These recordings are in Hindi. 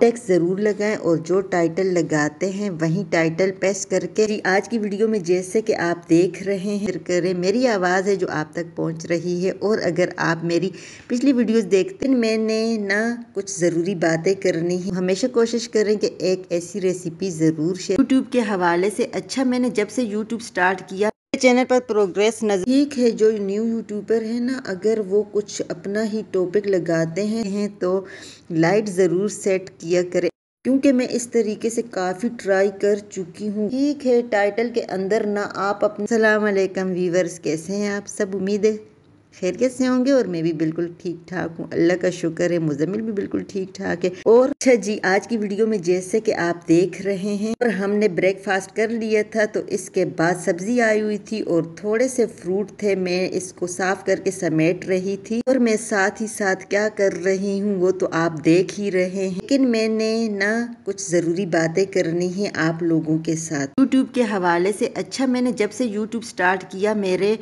टैक्स ज़रूर लगाएं और जो टाइटल लगाते हैं वही टाइटल पेस्ट करके आज की वीडियो में जैसे कि आप देख रहे हैं करें मेरी आवाज़ है जो आप तक पहुंच रही है और अगर आप मेरी पिछली वीडियोस देखते हैं मैंने ना कुछ ज़रूरी बातें करनी है हमेशा कोशिश करें कि एक ऐसी रेसिपी ज़रूर शेयर यूट्यूब के हवाले से अच्छा मैंने जब से यूट्यूब स्टार्ट किया चैनल पर प्रोग्रेस नजर ठीक है जो न्यू यूट्यूबर है ना अगर वो कुछ अपना ही टॉपिक लगाते हैं तो लाइट ज़रूर सेट किया करें क्योंकि मैं इस तरीके से काफ़ी ट्राई कर चुकी हूँ ठीक है टाइटल के अंदर ना आप अपने सलाम अलैकुम वीवर्स कैसे हैं आप सब उम्मीद है खैरियत से होंगे और मैं भी बिल्कुल ठीक ठाक हूँ अल्लाह का शुक्र है मुजमिल भी बिल्कुल ठीक ठाक है और अच्छा जी आज की वीडियो में जैसे कि आप देख रहे हैं और हमने ब्रेकफास्ट कर लिया था तो इसके बाद सब्जी आई हुई थी और थोड़े से फ्रूट थे मैं इसको साफ करके समेट रही थी और मैं साथ ही साथ क्या कर रही हूँ वो तो आप देख ही रहे हैं लेकिन मैंने ना कुछ ज़रूरी बातें करनी है आप लोगों के साथ यूट्यूब के हवाले से अच्छा मैंने जब से यूट्यूब स्टार्ट किया मेरे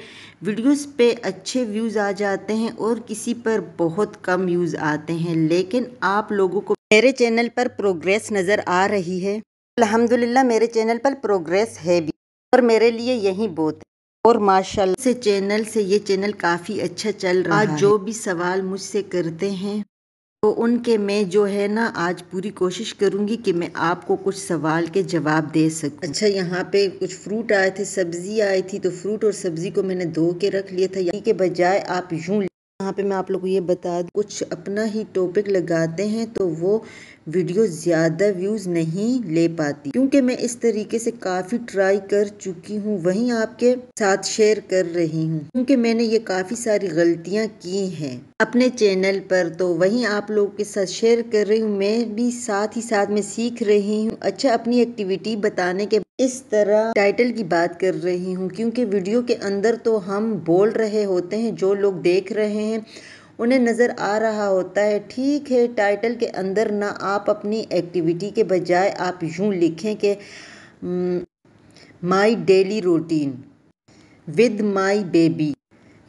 वीडियोस पे अच्छे व्यूज़ आ जाते हैं और किसी पर बहुत कम व्यूज़ आते हैं लेकिन आप लोगों को मेरे चैनल पर प्रोग्रेस नज़र आ रही है अलहमदिल्ला मेरे चैनल पर प्रोग्रेस है भी और मेरे लिए यही बहुत है और माशाल्लाह से चैनल से ये चैनल काफ़ी अच्छा चल रहा है आज जो भी सवाल मुझसे करते हैं तो उनके मैं जो है ना आज पूरी कोशिश करूँगी कि मैं आपको कुछ सवाल के जवाब दे सकूं अच्छा यहाँ पे कुछ फ्रूट आए थे सब्ज़ी आई थी तो फ्रूट और सब्ज़ी को मैंने धो के रख लिया था यही के बजाय आप यूँ यहाँ पे मैं आप लोगों को ये बता दूँ कुछ अपना ही टॉपिक लगाते हैं तो वो वीडियो ज़्यादा व्यूज़ नहीं ले पाती क्योंकि मैं इस तरीके से काफ़ी ट्राई कर चुकी हूँ वहीं आपके साथ शेयर कर रही हूँ क्योंकि मैंने ये काफ़ी सारी गलतियाँ की हैं अपने चैनल पर तो वहीं आप लोगों के साथ शेयर कर रही हूँ मैं भी साथ ही साथ में सीख रही हूँ अच्छा अपनी एक्टिविटी बताने के इस तरह टाइटल की बात कर रही हूँ क्योंकि वीडियो के अंदर तो हम बोल रहे होते हैं जो लोग देख रहे हैं हैं उन्हें नज़र आ रहा होता है ठीक है टाइटल के अंदर ना आप अपनी एक्टिविटी के बजाय आप यूँ लिखें कि my daily routine with my baby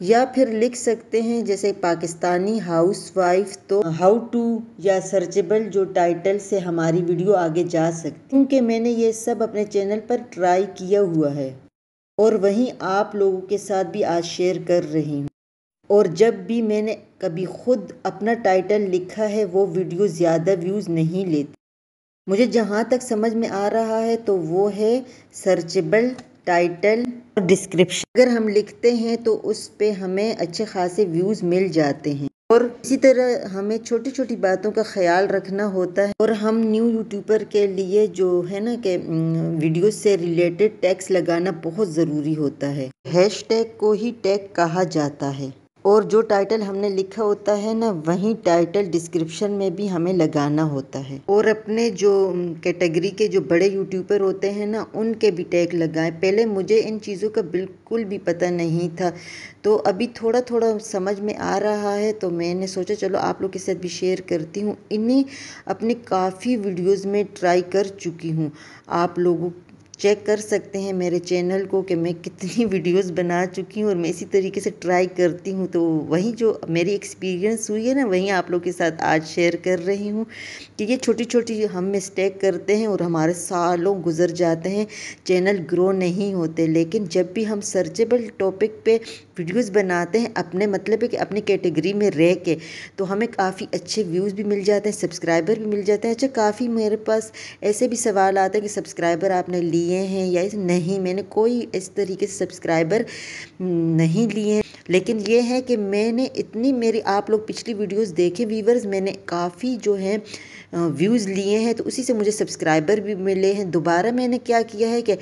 या फिर लिख सकते हैं जैसे पाकिस्तानी हाउस वाइफ तो हाउ टू या सर्चेबल जो टाइटल से हमारी वीडियो आगे जा सकती क्योंकि मैंने ये सब अपने चैनल पर ट्राई किया हुआ है और वहीं आप लोगों के साथ भी आज शेयर कर रही हूँ और जब भी मैंने कभी ख़ुद अपना टाइटल लिखा है वो वीडियो ज़्यादा व्यूज़ नहीं लेती मुझे जहाँ तक समझ में आ रहा है तो वो है सर्चेबल टाइटल और डिस्क्रिप्शन अगर हम लिखते हैं तो उस पर हमें अच्छे खासे व्यूज़ मिल जाते हैं और इसी तरह हमें छोटी छोटी बातों का ख्याल रखना होता है और हम न्यू यूट्यूबर के लिए जो है ना कि वीडियो से रिलेटेड टैक्स लगाना बहुत ज़रूरी होता है हैशटैग को ही टैग कहा जाता है और जो टाइटल हमने लिखा होता है ना वही टाइटल डिस्क्रिप्शन में भी हमें लगाना होता है और अपने जो कैटेगरी के जो बड़े यूट्यूबर होते हैं ना उनके भी टैग लगाएं पहले मुझे इन चीज़ों का बिल्कुल भी पता नहीं था तो अभी थोड़ा थोड़ा समझ में आ रहा है तो मैंने सोचा चलो आप लोग के साथ भी शेयर करती हूँ इन्हें अपनी काफ़ी वीडियोज़ में ट्राई कर चुकी हूँ आप लोगों चेक कर सकते हैं मेरे चैनल को कि मैं कितनी वीडियोस बना चुकी हूँ और मैं इसी तरीके से ट्राई करती हूँ तो वही जो मेरी एक्सपीरियंस हुई है ना वही आप लोग के साथ आज शेयर कर रही हूँ कि ये छोटी छोटी हम मिस्टेक करते हैं और हमारे सालों गुजर जाते हैं चैनल ग्रो नहीं होते लेकिन जब भी हम सर्चेबल टॉपिक पे वीडियोज़ बनाते हैं अपने मतलब है कि अपनी कैटेगरी में रह के तो हमें काफ़ी अच्छे व्यूज़ भी मिल जाते हैं सब्सक्राइबर भी मिल जाते हैं अच्छा काफ़ी मेरे पास ऐसे भी सवाल आते हैं कि सब्सक्राइबर आपने ली लिए हैं या नहीं मैंने कोई इस तरीके से सब्सक्राइबर नहीं लिए हैं लेकिन ये है कि मैंने इतनी मेरी आप लोग पिछली वीडियोस देखे व्यूवर्स मैंने काफ़ी जो है व्यूज़ लिए हैं तो उसी से मुझे सब्सक्राइबर भी मिले हैं दोबारा मैंने क्या किया है कि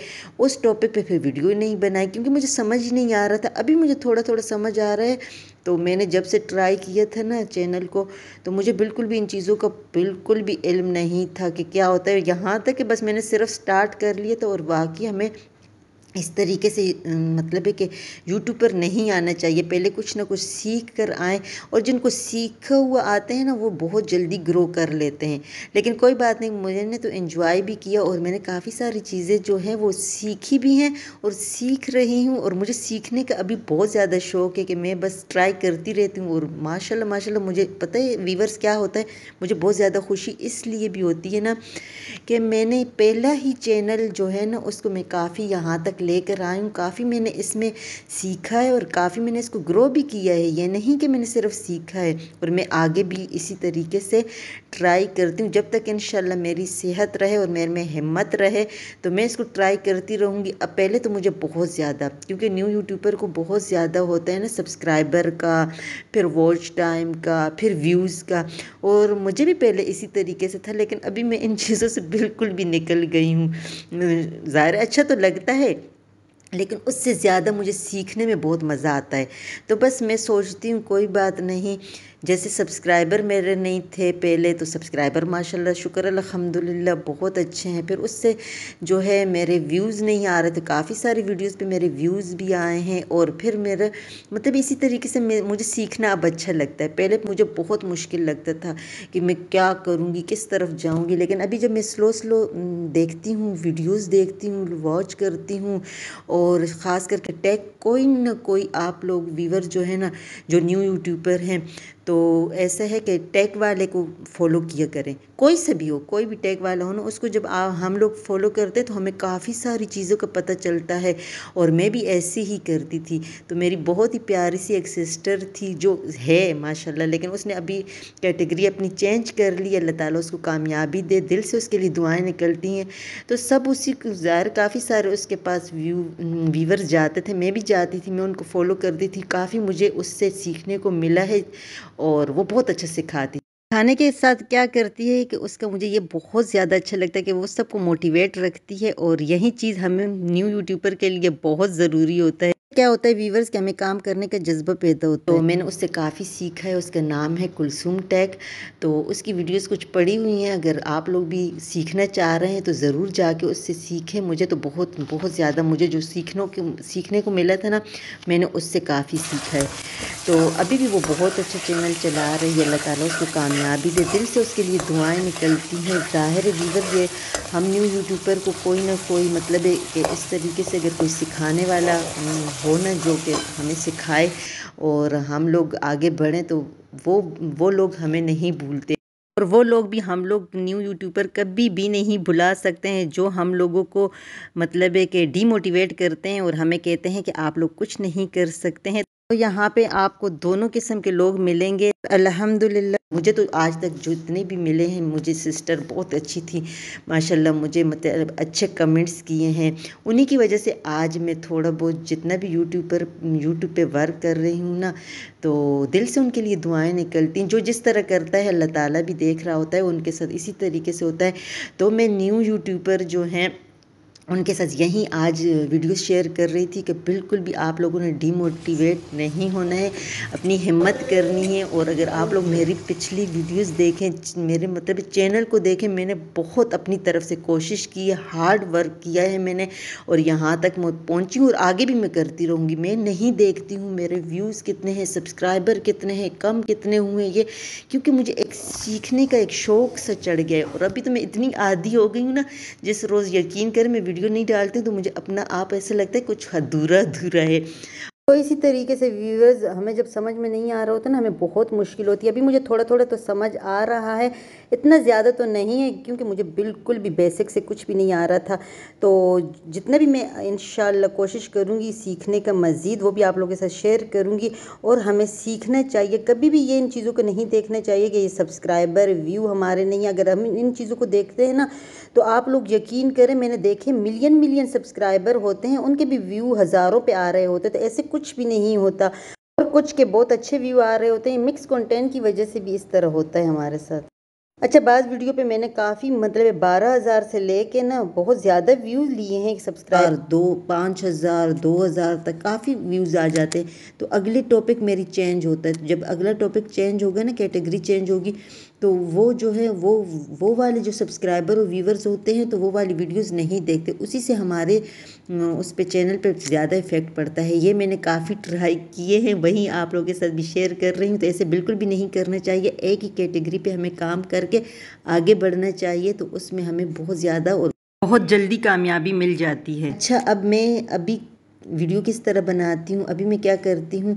उस टॉपिक पे फिर वीडियो नहीं बनाई क्योंकि मुझे समझ नहीं आ रहा था अभी मुझे थोड़ा थोड़ा समझ आ रहा है तो मैंने जब से ट्राई किया था ना चैनल को तो मुझे बिल्कुल भी इन चीज़ों का बिल्कुल भी इल्म नहीं था कि क्या होता है यहाँ तक कि बस मैंने सिर्फ स्टार्ट कर लिया था और बाकी हमें इस तरीके से मतलब है कि यूट्यूब पर नहीं आना चाहिए पहले कुछ ना कुछ सीख कर आएँ और जिनको सीखा हुआ आते हैं ना वो बहुत जल्दी ग्रो कर लेते हैं लेकिन कोई बात नहीं मैंने तो इन्जॉय भी किया और मैंने काफ़ी सारी चीज़ें जो हैं वो सीखी भी हैं और सीख रही हूँ और मुझे सीखने का अभी बहुत ज़्यादा शौक़ है कि मैं बस ट्राई करती रहती हूँ और माशाल्लाह माशाल्लाह मुझे पता है वीवर्स क्या होता है मुझे बहुत ज़्यादा खुशी इसलिए भी होती है ना कि मैंने पहला ही चैनल जो है ना उसको मैं काफ़ी यहाँ तक लेकर आई हूँ काफ़ी मैंने इसमें सीखा है और काफ़ी मैंने इसको ग्रो भी किया है ये नहीं कि मैंने सिर्फ सीखा है और मैं आगे भी इसी तरीके से ट्राई करती हूँ जब तक इन मेरी सेहत रहे और मेरे में हिम्मत रहे तो मैं इसको ट्राई करती रहूँगी अब पहले तो मुझे बहुत ज़्यादा क्योंकि न्यू यूट्यूबर को बहुत ज़्यादा होता है ना सब्सक्राइबर का फिर वॉच टाइम का फिर व्यूज़ का और मुझे भी पहले इसी तरीके से था लेकिन अभी मैं इन चीज़ों से बिल्कुल भी निकल गई हूँ ज़ाहिर अच्छा तो लगता है लेकिन उससे ज़्यादा मुझे सीखने में बहुत मज़ा आता है तो बस मैं सोचती हूँ कोई बात नहीं जैसे सब्सक्राइबर मेरे नहीं थे पहले तो सब्सक्राइबर माशाल्लाह शुक्र अलहमदिल्ला बहुत अच्छे हैं फिर उससे जो है मेरे व्यूज़ नहीं आ रहे थे काफ़ी सारी वीडियोस पे मेरे व्यूज़ भी आए हैं और फिर मेरा मतलब इसी तरीके से मुझे सीखना अब अच्छा लगता है पहले मुझे बहुत मुश्किल लगता था कि मैं क्या करूँगी किस तरफ जाऊँगी लेकिन अभी जब मैं स्लो स्लो देखती हूँ वीडियोज़ देखती हूँ वॉच करती हूँ और ख़ास करके टैग कोई ना कोई आप लोग व्यूवर जो है ना जो न्यू यूट्यूबर हैं तो ऐसा है कि टेक वाले को फॉलो किया करें कोई से भी हो कोई भी टैग वाला हो ना उसको जब आ, हम लोग फॉलो करते तो हमें काफ़ी सारी चीज़ों का पता चलता है और मैं भी ऐसी ही करती थी तो मेरी बहुत ही प्यारी सी एक सिस्टर थी जो है माशाल्लाह लेकिन उसने अभी कैटेगरी अपनी चेंज कर ली अल्लाह ताला उसको कामयाबी दे दिल से उसके लिए दुआएं निकलती हैं तो सब उसी गुजार काफ़ी सारे उसके पास व्यू व्यूवर्स जाते थे मैं भी जाती थी मैं उनको फॉलो करती थी काफ़ी मुझे उससे सीखने को मिला है और वो बहुत अच्छा सिखाती खाने के साथ क्या करती है कि उसका मुझे ये बहुत ज़्यादा अच्छा लगता है कि वो सबको मोटिवेट रखती है और यही चीज़ हमें न्यू यूट्यूबर के लिए बहुत ज़रूरी होता है क्या होता है वीवर्स क्या हमें काम करने का जज्बा पैदा होता तो है तो मैंने उससे काफ़ी सीखा है उसका नाम है कुलसुम टैक तो उसकी वीडियोस कुछ पड़ी हुई हैं अगर आप लोग भी सीखना चाह रहे हैं तो ज़रूर जाके उससे सीखें मुझे तो बहुत बहुत ज़्यादा मुझे जो सीखने को सीखने को मिला था ना मैंने उससे काफ़ी सीखा है तो अभी भी वो बहुत अच्छा चैनल चला रही है अल्लाह ताली उसको कामयाबी दे दिल से उसके लिए दुआएँ निकलती हैं ज़ाहिर वीवर ये हम न्यू यूट्यूबर को कोई ना कोई मतलब इस तरीके से अगर कोई सिखाने वाला हम्म, हो ना जो कि हमें सिखाए और हम लोग आगे बढ़ें तो वो वो लोग हमें नहीं भूलते और वो लोग भी हम लोग न्यू यूट्यूबर कभी भी नहीं भुला सकते हैं जो हम लोगों को मतलब है कि डीमोटिवेट करते हैं और हमें कहते हैं कि आप लोग कुछ नहीं कर सकते हैं तो यहाँ पे आपको दोनों किस्म के लोग मिलेंगे अल्हम्दुलिल्लाह मुझे तो आज तक जितने भी मिले हैं मुझे सिस्टर बहुत अच्छी थी माशाल्लाह मुझे मतलब अच्छे कमेंट्स किए हैं उन्हीं की वजह से आज मैं थोड़ा बहुत जितना भी यूट्यूब पर यूट्यूब पे वर्क कर रही हूँ ना तो दिल से उनके लिए दुआएं निकलती हैं जो जिस तरह करता है अल्लाह ताला भी देख रहा होता है उनके साथ इसी तरीके से होता है तो मैं न्यू यूट्यूबर जो हैं उनके साथ यही आज वीडियो शेयर कर रही थी कि बिल्कुल भी आप लोगों ने डीमोटिवेट नहीं होना है अपनी हिम्मत करनी है और अगर आप लोग मेरी पिछली वीडियोस देखें मेरे मतलब चैनल को देखें मैंने बहुत अपनी तरफ से कोशिश की है हार्ड वर्क किया है मैंने और यहाँ तक मैं पहुँची और आगे भी मैं करती रहूँगी मैं नहीं देखती हूँ मेरे व्यूज़ कितने हैं सब्सक्राइबर कितने हैं कम कितने हुए ये क्योंकि मुझे एक सीखने का एक शौक़ सा चढ़ गया है और अभी तो मैं इतनी आदि हो गई हूँ ना जिस रोज़ यकीन कर मैं वीडियो नहीं डालती हूँ तो मुझे अपना आप ऐसा लगता है कुछ अधूरा अधूरा है तो इसी तरीके से व्यूअर्स हमें जब समझ में नहीं आ रहा होता ना हमें बहुत मुश्किल होती है अभी मुझे थोड़ा थोड़ा तो समझ आ रहा है इतना ज़्यादा तो नहीं है क्योंकि मुझे बिल्कुल भी बेसिक से कुछ भी नहीं आ रहा था तो जितना भी मैं इन कोशिश करूँगी सीखने का मज़ीद वो भी आप लोगों के साथ शेयर करूँगी और हमें सीखना चाहिए कभी भी ये इन चीज़ों को नहीं देखना चाहिए कि ये सब्सक्राइबर व्यू हमारे नहीं अगर हम इन चीज़ों को देखते हैं ना तो आप लोग यकीन करें मैंने देखे मिलियन मिलियन सब्सक्राइबर होते हैं उनके भी व्यू हज़ारों पर आ रहे होते तो ऐसे कुछ भी नहीं होता और कुछ के बहुत अच्छे व्यू आ रहे होते हैं मिक्स कंटेंट की वजह से भी इस तरह होता है हमारे साथ अच्छा बाज़ वीडियो पे मैंने काफ़ी मतलब बारह हज़ार से लेके ना बहुत ज़्यादा व्यूज़ लिए हैं सब्सक्राइबर दो पाँच हज़ार दो हज़ार तक काफ़ी व्यूज़ आ जाते हैं तो अगले टॉपिक मेरी चेंज होता है जब अगला टॉपिक चेंज होगा ना कैटेगरी चेंज होगी तो वो जो है वो वो वाले जो सब्सक्राइबर और व्यूवर्स होते हैं तो वो वाली वीडियोस नहीं देखते उसी से हमारे उस पे चैनल पे ज़्यादा इफ़ेक्ट पड़ता है ये मैंने काफ़ी ट्राई किए हैं वहीं आप लोगों के साथ भी शेयर कर रही हूँ तो ऐसे बिल्कुल भी नहीं करना चाहिए एक ही कैटेगरी पर हमें काम करके आगे बढ़ना चाहिए तो उसमें हमें बहुत ज़्यादा और बहुत जल्दी कामयाबी मिल जाती है अच्छा अब मैं अभी वीडियो किस तरह बनाती हूँ अभी मैं क्या करती हूँ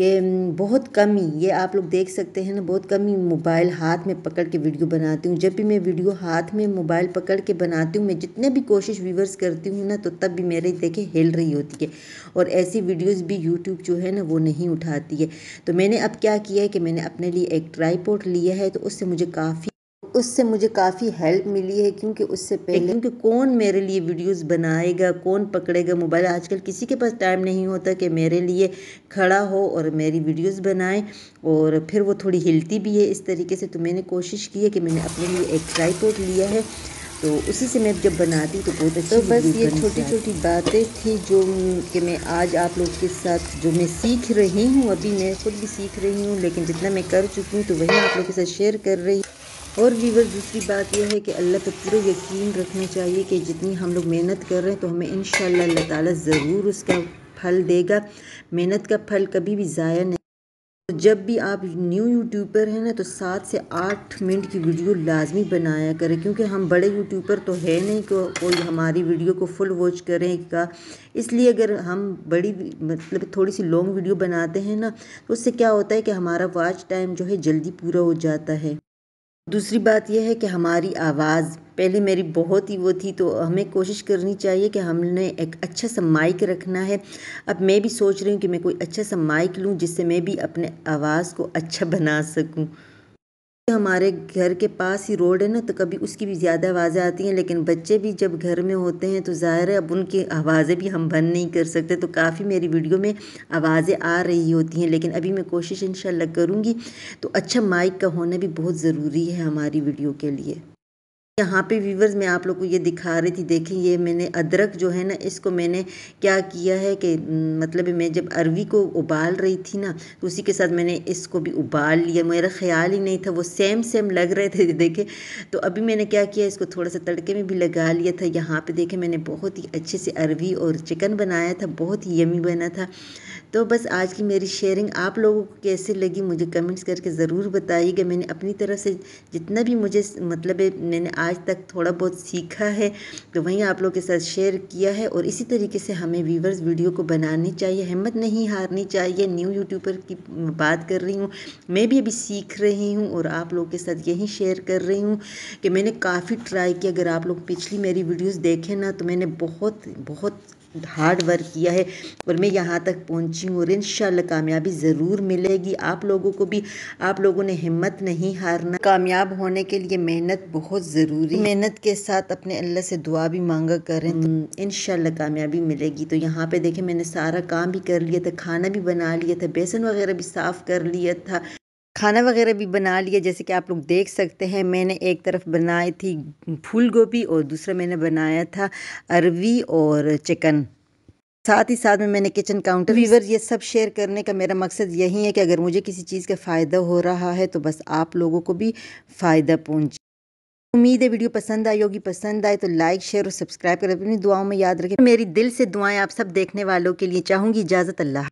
कि बहुत कम ही ये आप लोग देख सकते हैं ना बहुत कम ही मोबाइल हाथ में पकड़ के वीडियो बनाती हूँ जब भी मैं वीडियो हाथ में मोबाइल पकड़ के बनाती हूँ मैं जितने भी कोशिश व्यूवर्स करती हूँ ना तो तब भी मेरे देखे हिल रही होती है और ऐसी वीडियोज़ भी यूट्यूब जो है ना वो नहीं उठाती है तो मैंने अब क्या किया है कि मैंने अपने लिए एक ट्राईपोर्ट लिया है तो उससे मुझे काफ़ी उससे मुझे काफ़ी हेल्प मिली है क्योंकि उससे पहले क्योंकि कौन मेरे लिए वीडियोस बनाएगा कौन पकड़ेगा मोबाइल आजकल किसी के पास टाइम नहीं होता कि मेरे लिए खड़ा हो और मेरी वीडियोस बनाए और फिर वो थोड़ी हिलती भी है इस तरीके से तो मैंने कोशिश की है कि मैंने अपने लिए एक ट्राईपोर्ट लिया है तो उसी से मैं जब बनाती तो बहुत अच्छा तो बस ये छोटी छोटी बातें थी जो कि मैं आज आप लोग के साथ जो मैं सीख रही हूँ अभी मैं खुद भी सीख रही हूँ लेकिन जितना मैं कर चुकी हूँ तो वही आप लोग के साथ शेयर कर रही और वीवर दूसरी बात यह है कि अल्लाह पर पूरा यकीन रखना चाहिए कि जितनी हम लोग मेहनत कर रहे हैं तो हमें इन अल्लाह ताला ज़रूर उसका फल देगा मेहनत का फल कभी भी ज़ाया नहीं तो जब भी आप न्यू यूट्यूबर हैं ना तो सात से आठ मिनट की वीडियो लाजमी बनाया करें क्योंकि हम बड़े यूट्यूबर तो है नहीं को कोई हमारी वीडियो को फुल वॉच करें का इसलिए अगर हम बड़ी मतलब थोड़ी सी लॉन्ग वीडियो बनाते हैं ना तो उससे क्या होता है कि हमारा वॉच टाइम जो है जल्दी पूरा हो जाता है दूसरी बात यह है कि हमारी आवाज़ पहले मेरी बहुत ही वो थी तो हमें कोशिश करनी चाहिए कि हमने एक अच्छा सा माइक रखना है अब मैं भी सोच रही हूँ कि मैं कोई अच्छा सा माइक लूँ जिससे मैं भी अपने आवाज़ को अच्छा बना सकूँ हमारे घर के पास ही रोड है ना तो कभी उसकी भी ज़्यादा आवाज़ें आती हैं लेकिन बच्चे भी जब घर में होते हैं तो ज़ाहिर है अब उनकी आवाज़ें भी हम बंद नहीं कर सकते तो काफ़ी मेरी वीडियो में आवाज़ें आ रही होती हैं लेकिन अभी मैं कोशिश इंशाल्लाह करूँगी तो अच्छा माइक का होना भी बहुत ज़रूरी है हमारी वीडियो के लिए यहाँ पे व्यूवर्स मैं आप लोग को ये दिखा रही थी देखें ये मैंने अदरक जो है ना इसको मैंने क्या किया है कि मतलब मैं जब अरवी को उबाल रही थी ना तो उसी के साथ मैंने इसको भी उबाल लिया मेरा ख्याल ही नहीं था वो सेम सेम लग रहे थे देखे तो अभी मैंने क्या किया इसको थोड़ा सा तड़के में भी लगा लिया था यहाँ पर देखे मैंने बहुत ही अच्छे से अरवी और चिकन बनाया था बहुत ही यमी बना था तो बस आज की मेरी शेयरिंग आप लोगों को कैसे लगी मुझे कमेंट्स करके ज़रूर बताइएगा मैंने अपनी तरफ से जितना भी मुझे मतलब है मैंने आज तक थोड़ा बहुत सीखा है तो वहीं आप लोगों के साथ शेयर किया है और इसी तरीके से हमें व्यूवर्स वीडियो को बनानी चाहिए हिम्मत नहीं हारनी चाहिए न्यू यूट्यूबर की बात कर रही हूँ मैं भी अभी सीख रही हूँ और आप लोगों के साथ यही शेयर कर रही हूँ कि मैंने काफ़ी ट्राई किया अगर आप लोग पिछली मेरी वीडियोज़ देखें ना तो मैंने बहुत बहुत हार्ड वर्क किया है और मैं यहाँ तक पहुँची हूँ और इन कामयाबी ज़रूर मिलेगी आप लोगों को भी आप लोगों ने हिम्मत नहीं हारना कामयाब होने के लिए मेहनत बहुत ज़रूरी मेहनत के साथ अपने अल्लाह से दुआ भी मांगा करें तो हम्म। इन कामयाबी मिलेगी तो यहाँ पे देखें मैंने सारा काम भी कर लिया था खाना भी बना लिया था बेसन वगैरह भी साफ़ कर लिया था खाना वगैरह भी बना लिया जैसे कि आप लोग देख सकते हैं मैंने एक तरफ बनाई थी फूल गोभी और दूसरा मैंने बनाया था अरवी और चिकन साथ ही साथ में मैंने किचन काउंटर वीवर ये सब शेयर करने का मेरा मकसद यही है कि अगर मुझे किसी चीज़ का फ़ायदा हो रहा है तो बस आप लोगों को भी फ़ायदा पहुँचे उम्मीद है वीडियो पसंद आई होगी पसंद आए तो लाइक शेयर और सब्सक्राइब करें अपनी दुआओं में याद रखें मेरी दिल से दुआएं आप सब देखने वालों के लिए चाहूंगी इजाज़त अल्लाह